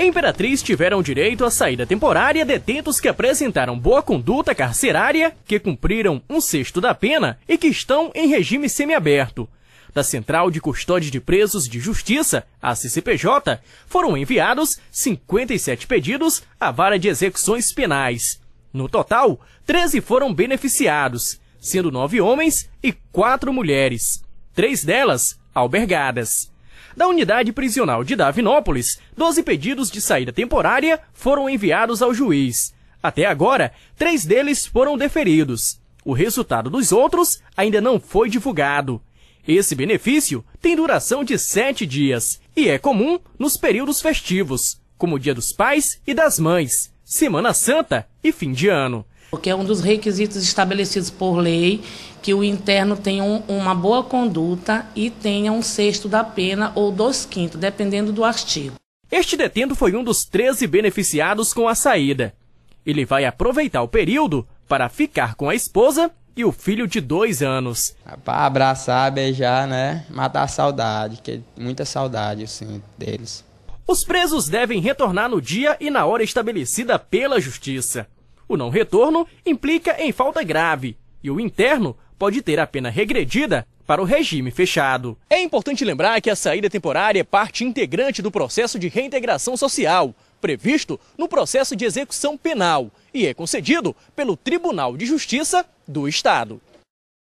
Em Imperatriz tiveram direito à saída temporária detentos que apresentaram boa conduta carcerária, que cumpriram um sexto da pena e que estão em regime semiaberto. Da Central de Custódia de Presos de Justiça, a CCPJ, foram enviados 57 pedidos à vara de execuções penais. No total, 13 foram beneficiados, sendo 9 homens e 4 mulheres, três delas albergadas. Da unidade prisional de Davinópolis, 12 pedidos de saída temporária foram enviados ao juiz. Até agora, três deles foram deferidos. O resultado dos outros ainda não foi divulgado. Esse benefício tem duração de sete dias e é comum nos períodos festivos, como o Dia dos Pais e das Mães, Semana Santa e fim de ano. Porque é um dos requisitos estabelecidos por lei que o interno tenha um, uma boa conduta e tenha um sexto da pena ou dois quintos, dependendo do artigo. Este detento foi um dos 13 beneficiados com a saída. Ele vai aproveitar o período para ficar com a esposa e o filho de dois anos. para abraçar, beijar, né? Matar a saudade, que muita saudade eu assim, deles. Os presos devem retornar no dia e na hora estabelecida pela justiça. O não retorno implica em falta grave e o interno pode ter a pena regredida para o regime fechado. É importante lembrar que a saída temporária é parte integrante do processo de reintegração social, previsto no processo de execução penal e é concedido pelo Tribunal de Justiça do Estado.